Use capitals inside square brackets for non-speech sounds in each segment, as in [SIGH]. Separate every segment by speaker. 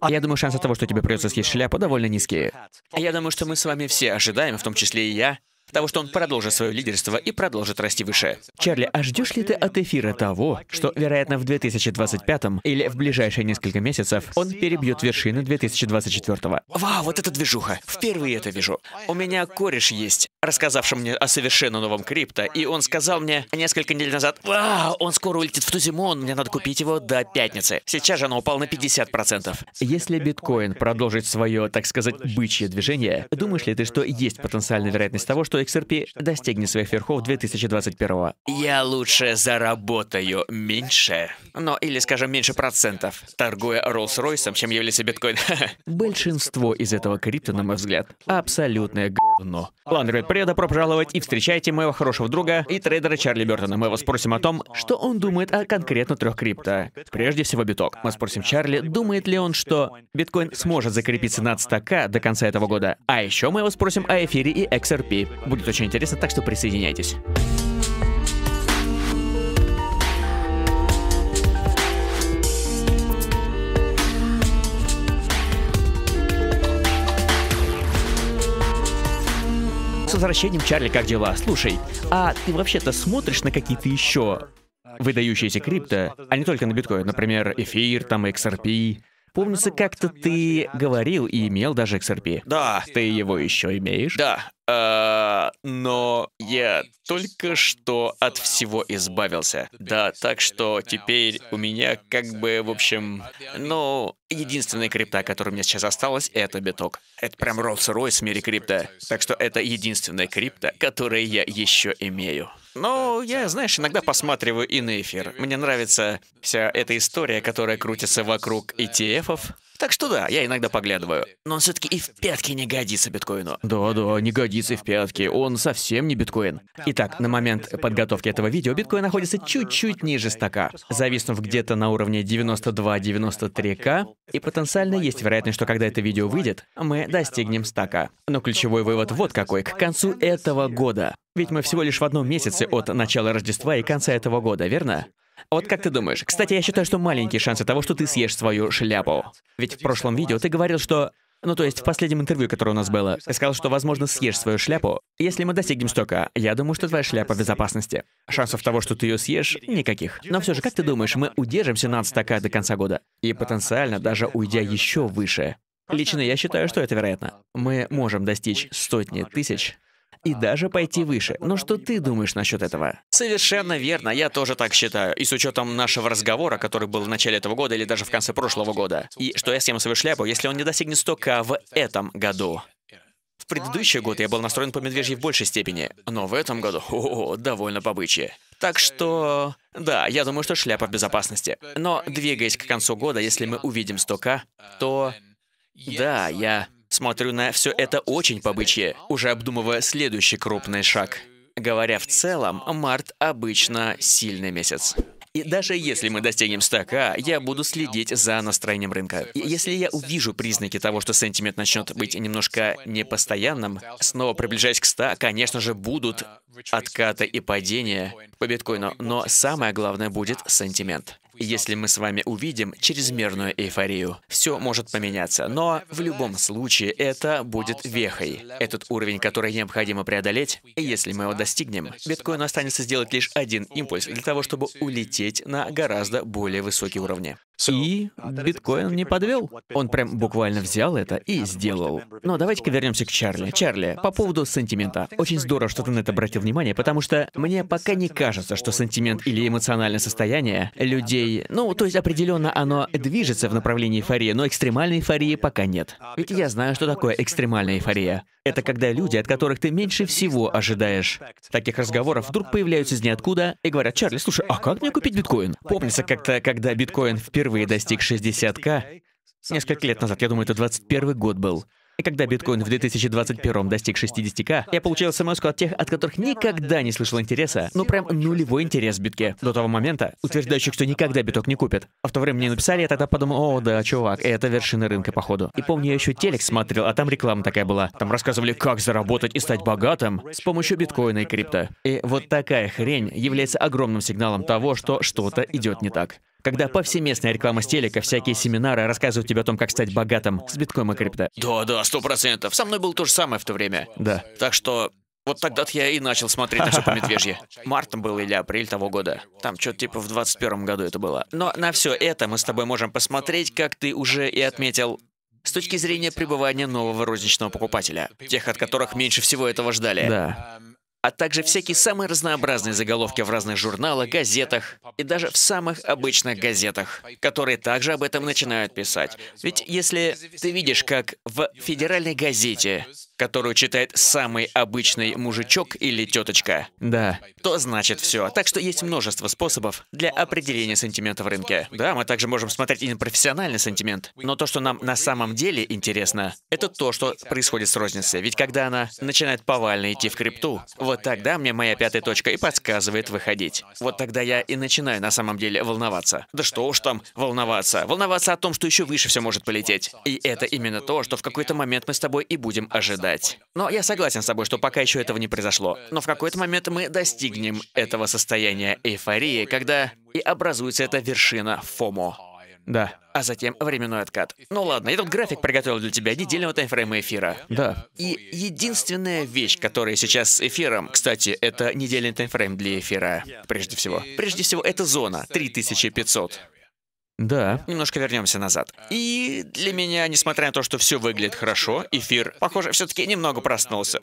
Speaker 1: А я думаю, шансы того, что тебе придется съесть шляпу, довольно низкие. Я думаю, что мы с вами все ожидаем, в том числе и я, потому что он продолжит свое лидерство и продолжит расти выше. Чарли, а ждешь ли ты от эфира того, что, вероятно, в 2025 или в ближайшие несколько месяцев он перебьет вершины 2024 -го? Вау, вот это движуха! Впервые это вижу. У меня кореш есть, рассказавший мне о совершенно новом крипто, и он сказал мне несколько недель назад, «Вау, он скоро улетит в зиму, он мне надо купить его до пятницы». Сейчас же оно упало на 50%. Если биткоин продолжит свое, так сказать, бычье движение, думаешь ли ты, что есть потенциальная вероятность того, что что XRP достигнет своих верхов 2021 Я лучше заработаю меньше, но ну, или, скажем, меньше процентов, торгуя Rolls-Royce, чем является биткоин. [LAUGHS] Большинство из этого крипто, на мой взгляд, абсолютная. г***. Но. Ладно, ребят, приятно пробжаловать и встречайте моего хорошего друга и трейдера Чарли Бертона. Мы его спросим о том, что он думает о конкретно трех крипто. Прежде всего, биток. Мы спросим Чарли, думает ли он, что биткоин сможет закрепиться над 100к до конца этого года. А еще мы его спросим о эфире и XRP. Будет очень интересно, так что присоединяйтесь. возвращением, Чарли, как дела? Слушай, а ты вообще-то смотришь на какие-то еще выдающиеся крипто, а не только на биткоин, например, эфир, там, XRP? Помнится, как-то ты говорил и имел даже XRP. Да. Ты его еще имеешь? Да. А, но я только что от всего избавился. Да, так что теперь у меня как бы, в общем, ну, единственная крипта, которая у меня сейчас осталась, это биток. Это прям Rolls-Royce в мире крипта. Так что это единственная крипта, которую я еще имею. Но ну, я, знаешь, иногда посматриваю и на эфир. Мне нравится вся эта история, которая крутится вокруг ETF-ов. Так что да, я иногда поглядываю. Но он все-таки и в пятки не годится биткоину. Да-да, не годится и в пятки. Он совсем не биткоин. Итак, на момент подготовки этого видео биткоин находится чуть-чуть ниже стака, зависнув где-то на уровне 92-93к, и потенциально есть вероятность, что когда это видео выйдет, мы достигнем стака. Но ключевой вывод вот какой. К концу этого года. Ведь мы всего лишь в одном месяце от начала Рождества и конца этого года, верно? Вот как ты думаешь? Кстати, я считаю, что маленькие шансы того, что ты съешь свою шляпу. Ведь в прошлом видео ты говорил, что... Ну, то есть, в последнем интервью, которое у нас было, ты сказал, что, возможно, съешь свою шляпу. Если мы достигнем столько, я думаю, что твоя шляпа в безопасности. Шансов того, что ты ее съешь, никаких. Но все же, как ты думаешь, мы удержимся на отстака до конца года? И потенциально даже уйдя еще выше. Лично я считаю, что это вероятно. Мы можем достичь сотни тысяч и даже пойти выше. Но ну, что ты думаешь насчет этого? Совершенно верно, я тоже так считаю. И с учетом нашего разговора, который был в начале этого года или даже в конце прошлого года, и что я съем свою шляпу, если он не достигнет 100 в этом году. В предыдущий год я был настроен по медвежьи в большей степени, но в этом году, [LAUGHS] о, довольно побычье. Так что, да, я думаю, что шляпа безопасности. Но двигаясь к концу года, если мы увидим 100к, то... Да, я Смотрю на все это очень побычье, уже обдумывая следующий крупный шаг. Говоря в целом, март обычно сильный месяц. И даже если мы достигнем 100к, я буду следить за настроением рынка. И если я увижу признаки того, что сентимент начнет быть немножко непостоянным, снова приближаясь к 100, конечно же, будут откаты и падения по биткоину. Но самое главное будет сентимент. Если мы с вами увидим чрезмерную эйфорию, все может поменяться. Но в любом случае это будет вехой. Этот уровень, который необходимо преодолеть, если мы его достигнем, биткоину останется сделать лишь один импульс для того, чтобы улететь на гораздо более высокие уровни. И биткоин не подвел. Он прям буквально взял это и сделал. Но давайте-ка вернемся к Чарли. Чарли, по поводу сантимента. Очень здорово, что ты на это обратил внимание, потому что мне пока не кажется, что сантимент или эмоциональное состояние людей эйфории. Ну, то есть определенно оно движется в направлении эйфории, но экстремальной эйфории пока нет. Ведь я знаю, что такое экстремальная эйфория. Это когда люди, от которых ты меньше всего ожидаешь. Таких разговоров вдруг появляются из ниоткуда и говорят, «Чарли, слушай, а как мне купить биткоин?» Помнится как-то, когда биткоин впервые достиг 60к, несколько лет назад, я думаю, это 21 год был, и когда биткоин в 2021 достиг 60к, я получил смс от тех, от которых никогда не слышал интереса. Ну прям нулевой интерес в битке. До того момента, утверждающих, что никогда биток не купит. А в то время мне написали, я тогда подумал, о, да, чувак, это вершина рынка, походу. И помню, я еще телек смотрел, а там реклама такая была. Там рассказывали, как заработать и стать богатым с помощью биткоина и крипто. И вот такая хрень является огромным сигналом того, что что-то идет не так. Когда повсеместная реклама с телека, всякие семинары рассказывают тебе о том, как стать богатым с биткоин и крипто. Да, да, сто процентов. Со мной было то же самое в то время. Да. Так что вот тогда-то я и начал смотреть на все по медвежье. [LAUGHS] Мартом был или апрель того года. Там что-то типа в 21 году это было. Но на все это мы с тобой можем посмотреть, как ты уже и отметил, с точки зрения пребывания нового розничного покупателя, тех, от которых меньше всего этого ждали. Да а также всякие самые разнообразные заголовки в разных журналах, газетах и даже в самых обычных газетах, которые также об этом начинают писать. Ведь если ты видишь, как в федеральной газете которую читает самый обычный мужичок или теточка, да, то значит все. Так что есть множество способов для определения сантимента в рынке. Да, мы также можем смотреть и на профессиональный сантимент, но то, что нам на самом деле интересно, это то, что происходит с розницей. Ведь когда она начинает повально идти в крипту, вот тогда мне моя пятая точка и подсказывает выходить. Вот тогда я и начинаю на самом деле волноваться. Да что уж там волноваться. Волноваться о том, что еще выше все может полететь. И это именно то, что в какой-то момент мы с тобой и будем ожидать ждать. Но я согласен с тобой, что пока еще этого не произошло. Но в какой-то момент мы достигнем этого состояния эйфории, когда и образуется эта вершина ФОМО. Да. А затем временной откат. Ну ладно, я тут график приготовил для тебя недельного таймфрейма эфира. Да. И единственная вещь, которая сейчас с эфиром, кстати, это недельный таймфрейм для эфира, прежде всего. Прежде всего, это зона 3500. Да. Немножко вернемся назад. И для меня, несмотря на то, что все выглядит хорошо, эфир, похоже, все-таки немного проснулся.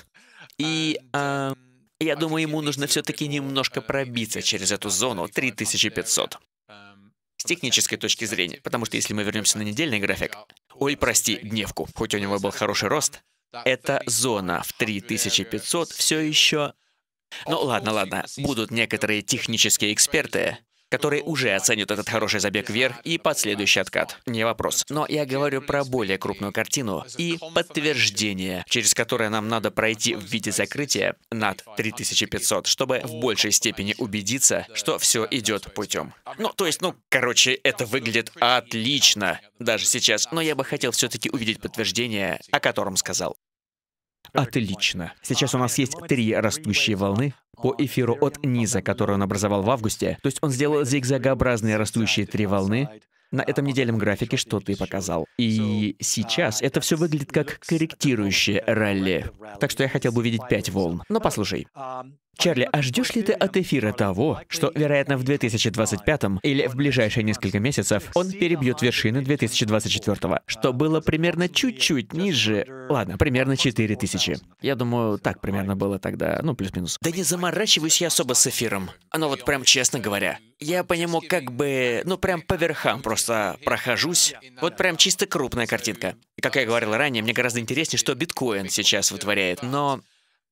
Speaker 1: [LAUGHS] И э, я думаю, ему нужно все-таки немножко пробиться через эту зону 3500. С технической точки зрения, потому что если мы вернемся на недельный график, ой, прости, дневку, хоть у него был хороший рост, эта зона в 3500 все еще... Ну ладно, ладно, будут некоторые технические эксперты, которые уже оценят этот хороший забег вверх и последующий откат. Не вопрос. Но я говорю про более крупную картину и подтверждение, через которое нам надо пройти в виде закрытия над 3500, чтобы в большей степени убедиться, что все идет путем. Ну, то есть, ну, короче, это выглядит отлично даже сейчас, но я бы хотел все-таки увидеть подтверждение, о котором сказал. Отлично. Сейчас у нас есть три растущие волны по эфиру от низа, который он образовал в августе. То есть он сделал зигзагообразные растущие три волны на этом недельном графике, что ты показал. И сейчас это все выглядит как корректирующее ралли. Так что я хотел бы увидеть пять волн. Но послушай. Чарли, а ждешь ли ты от эфира того, что, вероятно, в 2025 или в ближайшие несколько месяцев он перебьет вершины 2024, что было примерно чуть-чуть ниже, ладно, примерно 4000. Я думаю, так примерно было тогда, ну, плюс-минус. Да не заморачиваюсь я особо с эфиром. Оно вот прям честно говоря. Я по нему как бы, ну, прям по верхам просто прохожусь. Вот прям чисто крупная картинка. как я говорил ранее, мне гораздо интереснее, что биткоин сейчас вытворяет. Но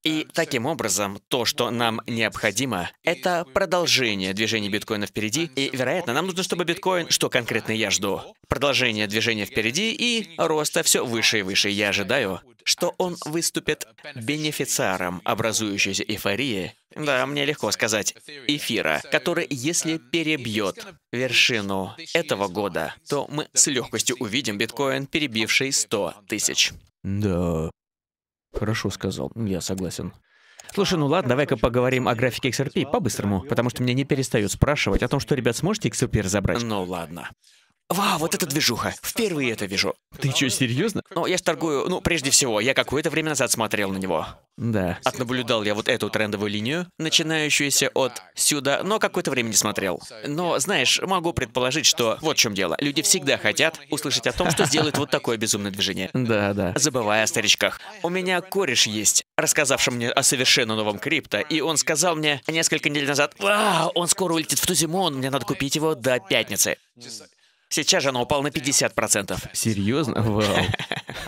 Speaker 1: и таким образом, то, что нам необходимо, это продолжение движения биткоина впереди. И, вероятно, нам нужно, чтобы биткоин, что конкретно я жду, продолжение движения впереди и роста все выше и выше. Я ожидаю, что он выступит бенефициаром образующейся эйфории. Да, мне легко сказать, эфира, который, если перебьет вершину этого года, то мы с легкостью увидим биткоин, перебивший 100 тысяч. Да. Хорошо сказал, я согласен. Слушай, ну ладно, давай-ка поговорим о графике XRP по-быстрому, потому что мне не перестают спрашивать о том, что, ребят, сможете XRP разобрать? Ну ладно. Вау, вот это движуха. Впервые это вижу. Ты что, серьезно? Ну, я же торгую, ну, прежде всего, я какое-то время назад смотрел на него. Да. Отнаблюдал я вот эту трендовую линию, начинающуюся от сюда, но какое-то время не смотрел. Но, знаешь, могу предположить, что вот в чем дело. Люди всегда хотят услышать о том, что сделает вот такое безумное движение. Да, да. Забывая о старичках. У меня кореш есть, рассказавший мне о совершенно новом крипто, и он сказал мне несколько недель назад, «Вау, он скоро улетит в ту зиму, мне надо купить его до пятницы». Сейчас же она упала на 50%. Серьезно? Вау.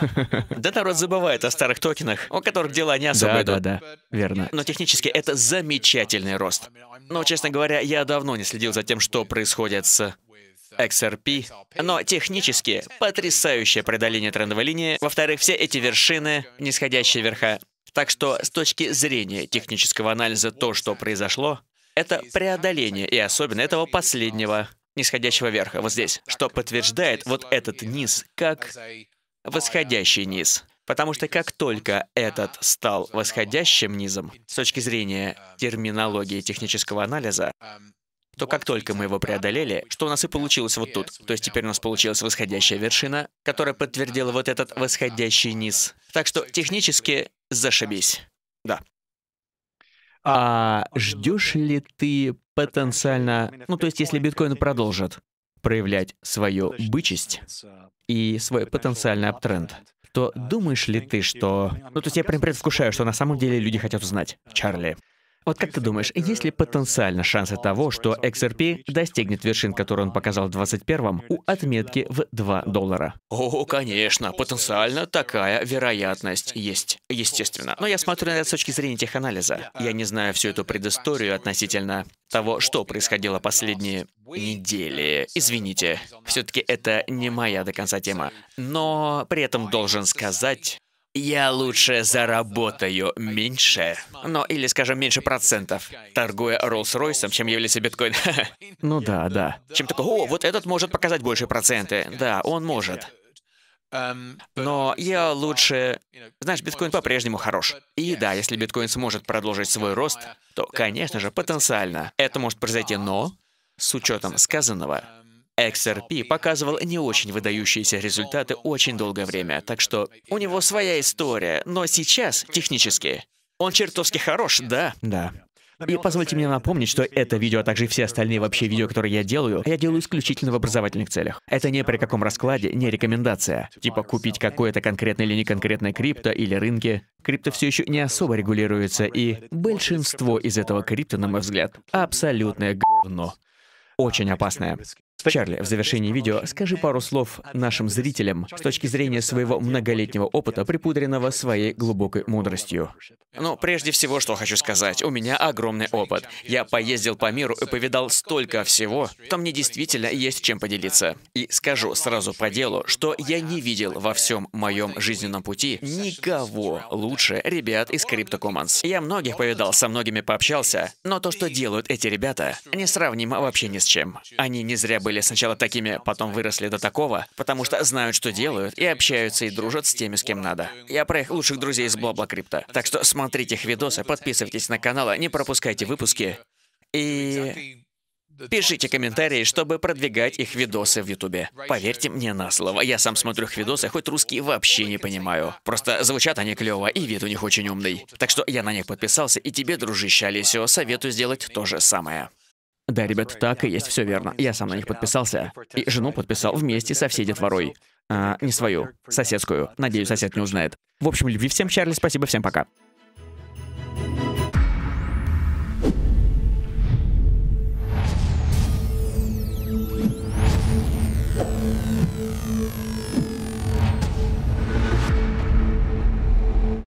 Speaker 1: [LAUGHS] Да народ забывает о старых токенах, у которых дела не особо да, Да, да, верно. Но технически это замечательный рост. Но, честно говоря, я давно не следил за тем, что происходит с XRP, но технически потрясающее преодоление трендовой линии. Во-вторых, все эти вершины, нисходящие верха. Так что с точки зрения технического анализа то, что произошло, это преодоление, и особенно этого последнего нисходящего верха, вот здесь, что подтверждает вот этот низ как восходящий низ. Потому что как только этот стал восходящим низом, с точки зрения терминологии технического анализа, то как только мы его преодолели, что у нас и получилось вот тут. То есть теперь у нас получилась восходящая вершина, которая подтвердила вот этот восходящий низ. Так что технически зашибись. Да. А ждешь ли ты потенциально, ну то есть если биткоин продолжит проявлять свою бычесть и свой потенциальный аптренд, то думаешь ли ты, что... Ну то есть я прям предвкушаю, что на самом деле люди хотят узнать, Чарли. Вот как ты думаешь, есть ли потенциально шансы того, что XRP достигнет вершин, которые он показал в 21-м, у отметки в 2 доллара? О, конечно, потенциально такая вероятность есть, естественно. Но я смотрю на это с точки зрения теханализа. Я не знаю всю эту предысторию относительно того, что происходило последние недели. Извините, все-таки это не моя до конца тема. Но при этом должен сказать, я лучше заработаю меньше, но ну, или, скажем, меньше процентов, торгуя Роллс-Ройсом, чем является биткоин. [LAUGHS] Ну да, да. Чем такой, о, вот этот может показать больше проценты. Да, он может. Но я лучше... Знаешь, биткоин по-прежнему хорош. И да, если биткоин сможет продолжить свой рост, то, конечно же, потенциально это может произойти, но с учетом сказанного, XRP показывал не очень выдающиеся результаты очень долгое время, так что у него своя история, но сейчас технически. Он чертовски хорош, да? Да. И позвольте мне напомнить, что это видео, а также все остальные вообще видео, которые я делаю, я делаю исключительно в образовательных целях. Это не при каком раскладе, не рекомендация. Типа купить какое-то конкретное или не неконкретное крипто или рынки. Крипто все еще не особо регулируется, и большинство из этого крипто, на мой взгляд, абсолютное говно. Очень опасное. Чарли, в завершении видео скажи пару слов нашим зрителям с точки зрения своего многолетнего опыта, припудренного своей глубокой мудростью. Но ну, прежде всего, что хочу сказать, у меня огромный опыт. Я поездил по миру и повидал столько всего, что мне действительно есть чем поделиться. И скажу сразу по делу, что я не видел во всем моем жизненном пути никого лучше ребят из Crypto Commons. Я многих повидал, со многими пообщался, но то, что делают эти ребята, несравнимо вообще ни с чем. Они не зря были были сначала такими, потом выросли до такого, потому что знают, что делают, и общаются и дружат с теми, с кем надо. Я про их лучших друзей из Блабла Крипта. Так что смотрите их видосы, подписывайтесь на канал, не пропускайте выпуски. И Пишите комментарии, чтобы продвигать их видосы в Ютубе. Поверьте мне на слово, я сам смотрю их видосы, хоть русский вообще не понимаю. Просто звучат они клево, и вид у них очень умный. Так что я на них подписался, и тебе, дружище Алисио, советую сделать то же самое. Да, ребят, так и есть, все верно. Я сам на них подписался. И жену подписал вместе со всей детворой. А, не свою, соседскую. Надеюсь, сосед не узнает. В общем, любви всем, Чарли, спасибо, всем пока.